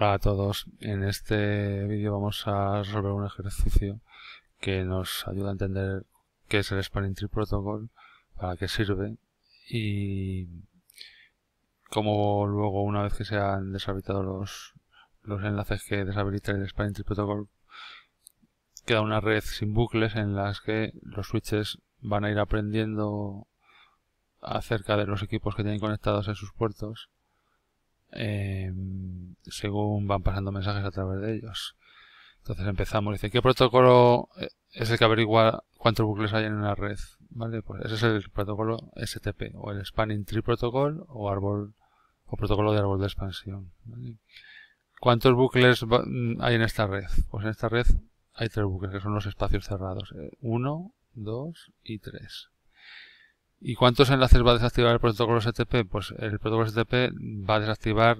Hola a todos, en este vídeo vamos a resolver un ejercicio que nos ayuda a entender qué es el Spanning Tree Protocol, para qué sirve y cómo luego una vez que se han deshabilitado los, enlaces que deshabilita el Spanning Tree Protocol queda una red sin bucles en las que los switches van a ir aprendiendo acerca de los equipos que tienen conectados en sus puertos Em, según van pasando mensajes a través de ellos. Entonces empezamos. Dice, ¿qué protocolo eh, es el que averigua cuántos bucles hay en una red? Vale, pues ese es el protocolo STP, o el Spanning Tree Protocol, o árbol, o protocolo de árbol de expansión. ¿Cuántos bucles mm, hay en esta red? Pues en esta red hay tres bucles, que son los espacios cerrados. Eh, uno, dos y tres. ¿Y cuántos enlaces va a desactivar el protocolo STP? Pues el protocolo STP va a desactivar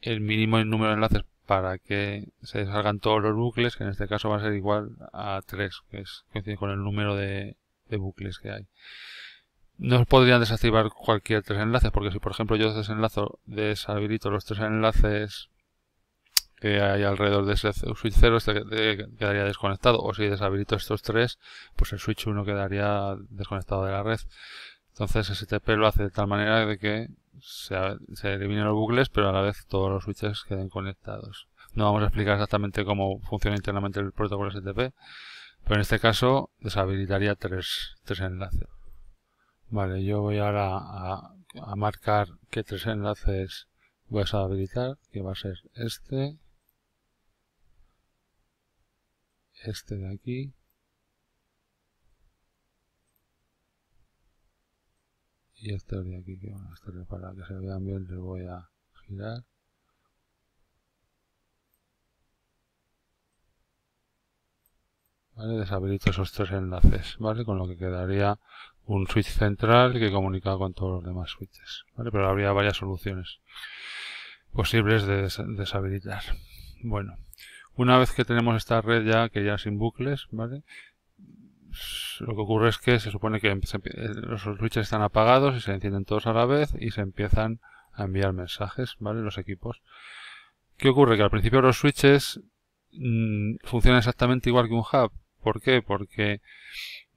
el mínimo número de enlaces para que se salgan todos los bucles, que en este caso va a ser igual a 3, que es coincide con el número de, de bucles que hay. No podrían desactivar cualquier tres enlaces, porque si por ejemplo yo desenlazo, deshabilito los tres enlaces hay alrededor de ese switch 0 este quedaría desconectado o si deshabilito estos tres pues el switch 1 quedaría desconectado de la red entonces STP lo hace de tal manera de que se, se eliminen los bucles pero a la vez todos los switches queden conectados no vamos a explicar exactamente cómo funciona internamente el protocolo STP pero en este caso deshabilitaría tres, tres enlaces vale yo voy ahora a, a marcar qué tres enlaces voy a deshabilitar que va a ser este este de aquí. Y este de aquí, que este para que se vean bien les voy a girar. ¿Vale? Deshabilito esos tres enlaces, ¿vale? Con lo que quedaría un switch central que comunica con todos los demás switches, ¿vale? Pero habría varias soluciones posibles de deshabilitar. Bueno. Una vez que tenemos esta red ya, que ya sin bucles, ¿vale? Lo que ocurre es que se supone que eh, los switches están apagados y se encienden todos a la vez y se empiezan a enviar mensajes, ¿vale? Los equipos. ¿Qué ocurre? Que al principio los switches mm, funcionan exactamente igual que un hub. ¿Por qué? Porque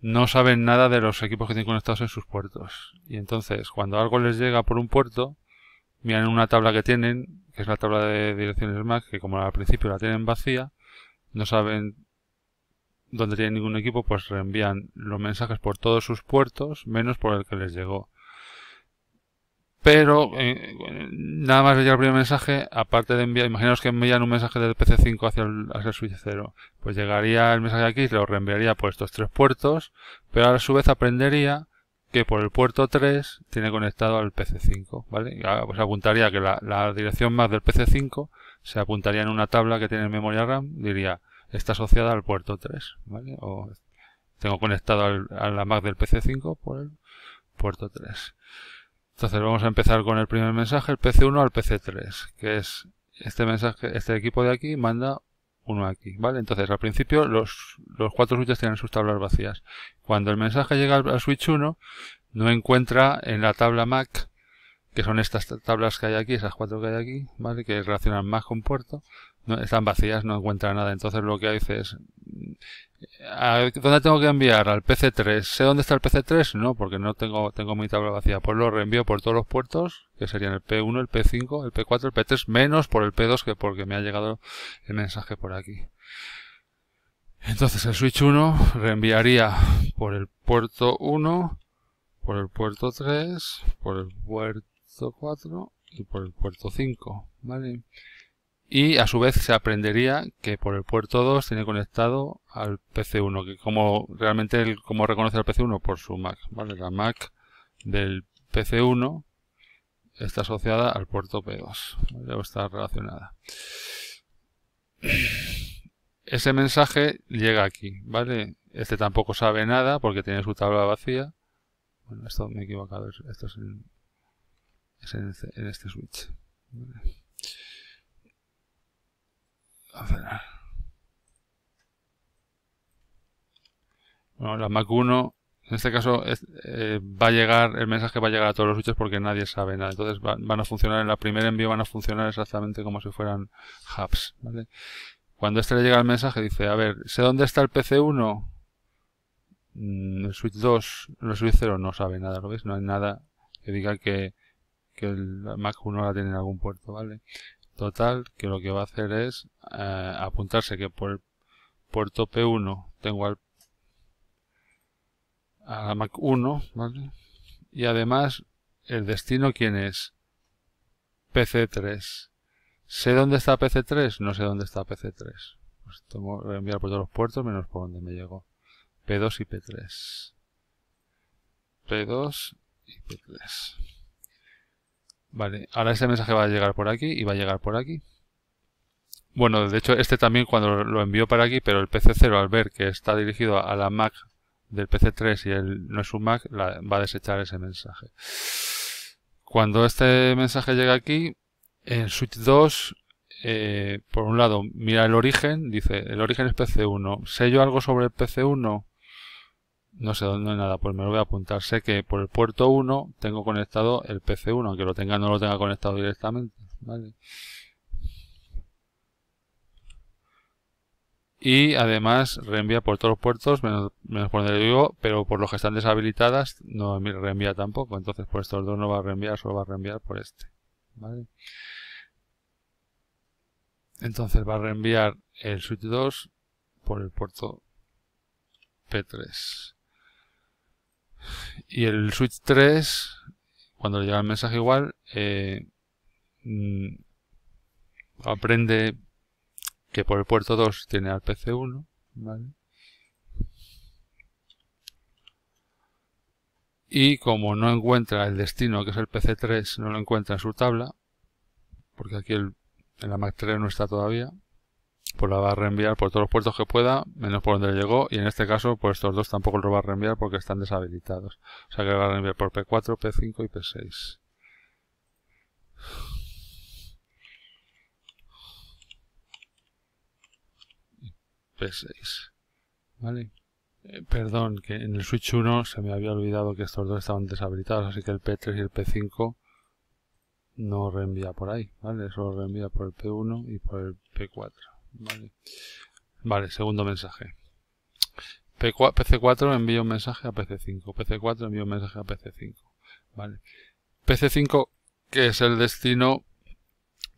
no saben nada de los equipos que tienen conectados en sus puertos. Y entonces, cuando algo les llega por un puerto, miran una tabla que tienen, que es la tabla de direcciones Mac, que como al principio la tienen vacía, no saben dónde tiene ningún equipo, pues reenvían los mensajes por todos sus puertos, menos por el que les llegó. Pero eh, nada más llegar el primer mensaje, aparte de enviar, imaginaos que envían un mensaje del PC5 hacia el, hacia switch 0, pues llegaría el mensaje aquí y lo reenviaría por estos tres puertos, pero a su vez aprendería que por el puerto 3 tiene conectado al PC5, ¿vale? Pues apuntaría que la, dirección más del PC5 se apuntaría en una tabla que tiene en memoria RAM, diría, está asociada al puerto 3, ¿vale? O tengo conectado al, a la Mac del PC5 por el puerto 3. Entonces vamos a empezar con el primer mensaje, el PC1 al PC3, que es este mensaje, este equipo de aquí manda aquí, ¿vale? Entonces, al principio los, los cuatro switches tienen sus tablas vacías. Cuando el mensaje llega al, switch 1, no encuentra en la tabla MAC que son estas tablas que hay aquí, esas cuatro que hay aquí, ¿vale? Que relacionan más con puerto. No, están vacías, no encuentra nada. Entonces lo que hace es, mm, ¿dónde tengo que enviar? Al PC3. ¿Sé dónde está el PC3? No, porque no tengo, tengo mi tabla vacía. Pues lo reenvío por todos los puertos, que serían el P1, el P5, el P4, el P3, menos por el P2, que porque me ha llegado el mensaje por aquí. Entonces el switch 1 reenviaría por el puerto 1, por el puerto 3, por el puerto puerto 4 y por el puerto 5, ¿vale? Y a su vez se aprendería que por el puerto 2 tiene conectado al PC1, que como realmente el, como reconoce al PC1 por su Mac, ¿vale? La Mac del PC1 está asociada al puerto P2, ¿vale? o está relacionada. Ese mensaje llega aquí, ¿vale? Este tampoco sabe nada porque tiene su tabla vacía. Bueno, esto me he equivocado, esto es el es este, en este, switch. Bueno, la Mac 1, en este caso, eh, va a llegar, el mensaje va a llegar a todos los switches porque nadie sabe nada. Entonces van a funcionar, en la primera envío van a funcionar exactamente como si fueran hubs. ¿vale? Cuando este le llega el mensaje, dice, a ver, sé dónde está el PC1, mm, el switch 2, el switch 0 no sabe nada, ¿lo ves No hay nada que diga que, que el Mac 1 la tiene en algún puerto, ¿vale? Total, que lo que va a hacer es eh, apuntarse que por el puerto P1 tengo al a la Mac 1, ¿vale? Y además, el destino, ¿quién es? PC3. ¿Sé dónde está PC3? No sé dónde está PC3. Pues tengo que enviar por todos los puertos menos por donde me llegó. P2 y P3. P2 y P3. Vale, ahora ese mensaje va a llegar por aquí y va a llegar por aquí. Bueno, de hecho este también cuando lo envió para aquí, pero el PC0 al ver que está dirigido a la Mac del PC3 y él no es un Mac, va a desechar ese mensaje. Cuando este mensaje llega aquí, en Switch 2, eh, por un lado, mira el origen, dice, el origen es PC1. ¿Sé yo algo sobre el PC1? No sé dónde nada, pues me lo voy a apuntar. Sé que por el puerto 1 tengo conectado el PC1, aunque lo tenga no lo tenga conectado directamente. Y además reenvía por todos los puertos, menos, por donde digo, pero por los que están deshabilitadas no reenvía tampoco. Entonces por estos dos no va a reenviar, solo va a reenviar por este. Entonces va a reenviar el switch 2 por el puerto P3. Y el Switch 3, cuando le llega el mensaje igual, eh, mm, aprende que por el puerto 2 tiene al PC1, Y como no encuentra el destino, que es el PC3, no lo encuentra en su tabla, porque aquí en la Mac 3 no está todavía, pues la va a reenviar por todos los puertos que pueda, menos por donde llegó, y en este caso, pues estos dos tampoco lo va a reenviar porque están deshabilitados. O sea que va a reenviar por P4, P5 y P6. P6. ¿Vale? Eh, perdón, que en el Switch 1 se me había olvidado que estos dos estaban deshabilitados, así que el P3 y el P5 no reenvía por ahí, ¿vale? Solo reenvía por el P1 y por el P4. Vale. segundo mensaje. PC4 envía un mensaje a PC5. PC4 envía un mensaje a PC5. PC5, que es el destino,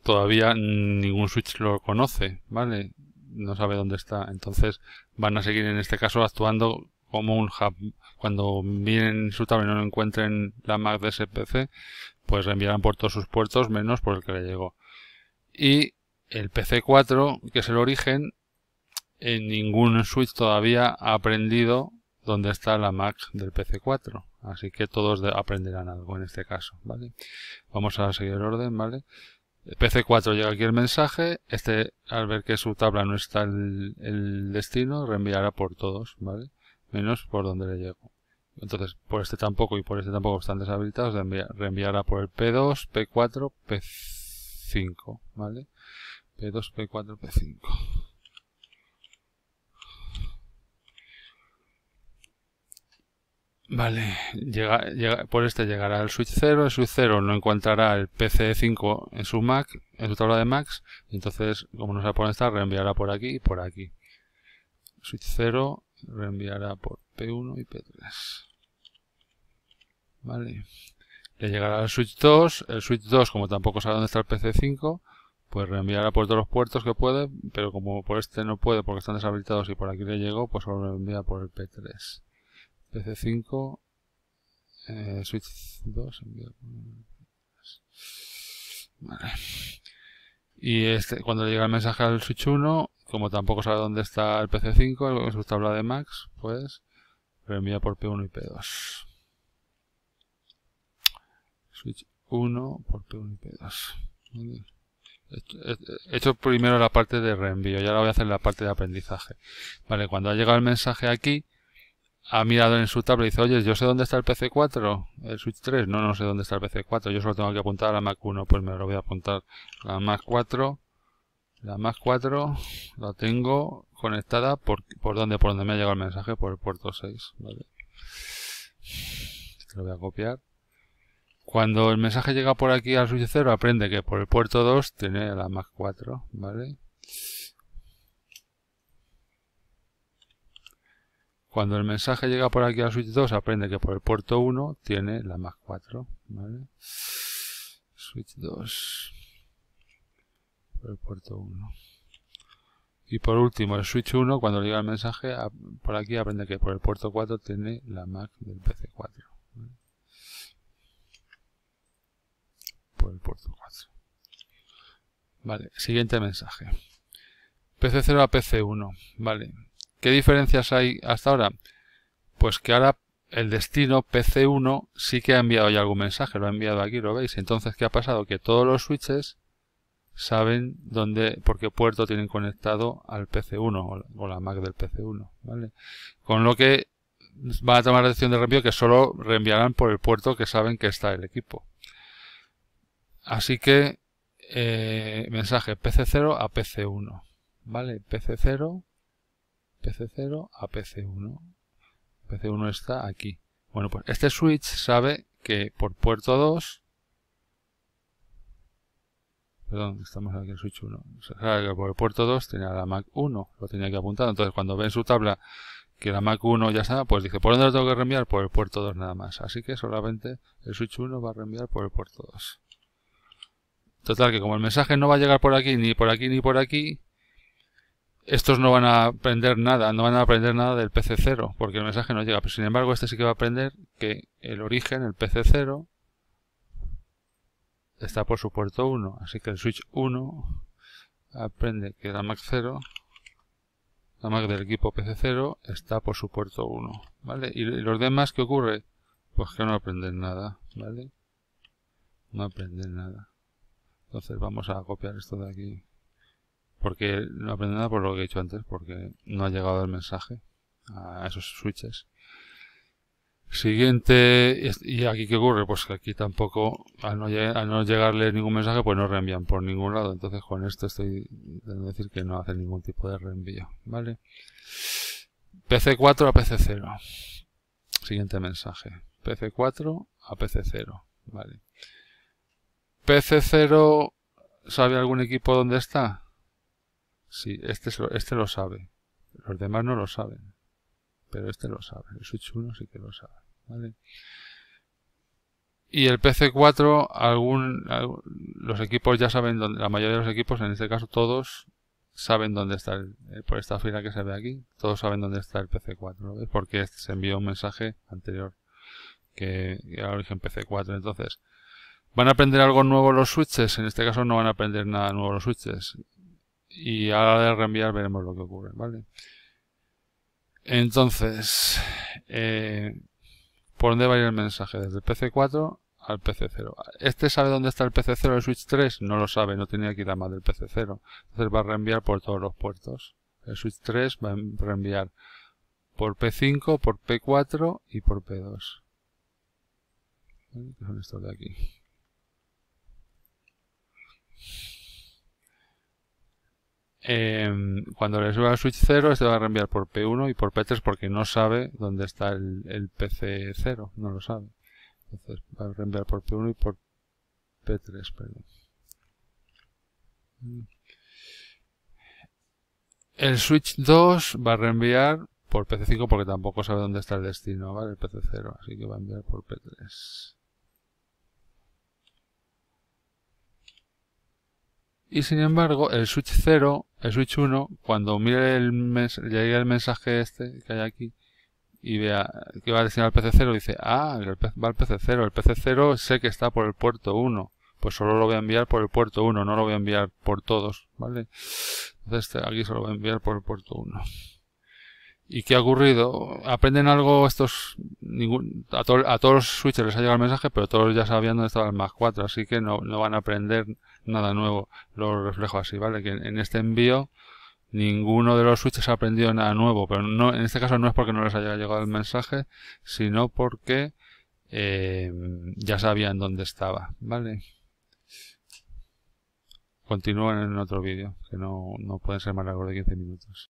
todavía ningún switch lo conoce, ¿vale? No sabe dónde está. Entonces van a seguir en este caso actuando como un hub. Cuando miren su tabla y no encuentren la MAC de ese PC, pues enviarán por todos sus puertos menos por el que le llegó. Y el PC4, que es el origen, en ningún Switch todavía ha aprendido dónde está la Mac del PC4. Así que todos aprenderán algo en este caso, ¿vale? Vamos a seguir el orden, ¿vale? El PC4 llega aquí el mensaje, este al ver que su tabla no está el, el destino, reenviará por todos, ¿vale? Menos por donde le llegó. Entonces, por este tampoco y por este tampoco están deshabilitados, reenviará por el P2, P4, P5, ¿vale? P2, P4, P5. Vale, llega, por este llegará el switch 0, el switch 0 no encontrará el PC5 en su Mac, en su tabla de max, entonces, como no se pone dónde está, reenviará por aquí y por aquí. Switch 0 reenviará por P1 y P3. Vale. Le llegará el switch 2, el switch 2 como tampoco sabe dónde está el PC5, pues reenviará por todos los puertos que puede, pero como por este no puede porque están deshabilitados y por aquí le llegó, pues solo envía por el P3. PC5, eh, Switch 2, Vale. Y este, cuando le llega el mensaje al Switch 1, como tampoco sabe dónde está el PC5 en su tabla de Max, pues reenvía por P1 y P2. Switch 1 por P1 y P2. He hecho eh, eh, primero la parte de reenvío y ahora voy a hacer la parte de aprendizaje. Vale, cuando ha llegado el mensaje aquí, ha mirado en su tabla y dice, oye, yo sé dónde está el PC4, el Switch 3, no, no sé dónde está el PC4, yo solo tengo que apuntar a la Mac 1, pues me lo voy a apuntar la Mac 4, la Mac 4 la tengo conectada por, por donde, por donde me ha llegado el mensaje, por el puerto 6, lo voy a copiar. Cuando el mensaje llega por aquí al switch 0, aprende que por el puerto 2 tiene la Mac 4, ¿vale? Cuando el mensaje llega por aquí al switch 2, aprende que por el puerto 1 tiene la Mac 4, ¿vale? Switch 2 por el puerto 1. Y por último, el switch 1, cuando llega el mensaje, por aquí aprende que por el puerto 4 tiene la Mac del PC 4. por el puerto 4. Vale, siguiente mensaje. PC0 a PC1. Vale. ¿Qué diferencias hay hasta ahora? Pues que ahora el destino PC1 sí que ha enviado ya algún mensaje, lo ha enviado aquí, lo veis. Entonces, ¿qué ha pasado? Que todos los switches saben dónde, por qué puerto tienen conectado al PC1 o la Mac del PC1, ¿vale? Con lo que van a tomar la decisión de reenvío que solo reenviarán por el puerto que saben que está el equipo. Así que eh, mensaje PC0 a PC1. ¿Vale? PC0, PC0 a PC1. PC1 está aquí. Bueno, pues este switch sabe que por puerto 2 perdón, estamos aquí en switch 1. Sabe que por el puerto 2 tenía la Mac 1, lo tenía que apuntar, Entonces, cuando ve en su tabla que la Mac 1 ya está, pues dice, ¿por dónde lo tengo que reenviar? Por el puerto 2 nada más. Así que solamente el switch 1 va a reenviar por el puerto 2. Total, que como el mensaje no va a llegar por aquí, ni por aquí, ni por aquí, estos no van a aprender nada, no van a aprender nada del PC0, porque el mensaje no llega. Pero sin embargo, este sí que va a aprender que el origen, el PC0, está por su puerto 1. Así que el switch 1 aprende que la Mac 0, la Mac del equipo PC0, está por su puerto 1. ¿Vale? ¿Y los demás qué ocurre? Pues que no aprenden nada, ¿vale? No aprenden nada. Entonces vamos a copiar esto de aquí. Porque no aprende nada por lo que he dicho antes, porque no ha llegado el mensaje a esos switches. Siguiente, y aquí qué ocurre, pues que aquí tampoco, al no, llegarle ningún mensaje, pues no reenvían por ningún lado. Entonces con esto estoy diciendo decir que no hace ningún tipo de reenvío, ¿vale? PC4 a PC0. Siguiente mensaje. PC4 a PC0, ¿vale? ¿PC0 sabe algún equipo dónde está? Sí, este, este lo sabe. Los demás no lo saben. Pero este lo sabe. El Switch 1 sí que lo sabe. ¿vale? Y el PC4, algún, los equipos ya saben dónde, la mayoría de los equipos, en este caso todos, saben dónde está, eh, por esta fila que se ve aquí, todos saben dónde está el PC4, ¿lo ves? Porque se envió un mensaje anterior que era origen PC4. Entonces, ¿Van a aprender algo nuevo los switches? En este caso no van a aprender nada nuevo los switches. Y a la hora de reenviar veremos lo que ocurre, ¿vale? Entonces, eh, ¿por dónde va a ir el mensaje? Desde el PC4 al PC0. ¿Este sabe dónde está el PC0 el Switch 3? No lo sabe, no tenía que ir más del PC0. Entonces va a reenviar por todos los puertos. El Switch 3 va a reenviar por P5, por P4 y por P2. son estos de aquí? Em, cuando le suba al Switch 0, este va a reenviar por P1 y por P3 porque no sabe dónde está el, PC 0, no lo sabe. Entonces va a reenviar por P1 y por P3, El Switch 2 va a reenviar por PC5 porque tampoco sabe dónde está el destino, ¿vale? El PC0, así que va a enviar por P3. Y sin embargo, el switch 0, el switch 1, cuando mire el mes, llegue el mensaje este que hay aquí y vea que va a destinar al PC0, dice, ah, va al PC0, el PC0 sé que está por el puerto 1, pues solo lo voy a enviar por el puerto 1, no lo voy a enviar por todos, ¿vale? Entonces este, aquí solo voy a enviar por el puerto 1. ¿Y qué ha ocurrido? ¿Aprenden algo estos a, a todos los switches les ha llegado el mensaje, pero todos ya sabían dónde estaba el más 4, así que no, no van a aprender nada nuevo. Lo reflejo así, ¿vale? Que en, este envío ninguno de los switches ha aprendido nada nuevo, pero no, en este caso no es porque no les haya llegado el mensaje, sino porque eh, ya sabían dónde estaba, ¿vale? Continúan en otro vídeo, que no, no pueden ser más largos de 15 minutos.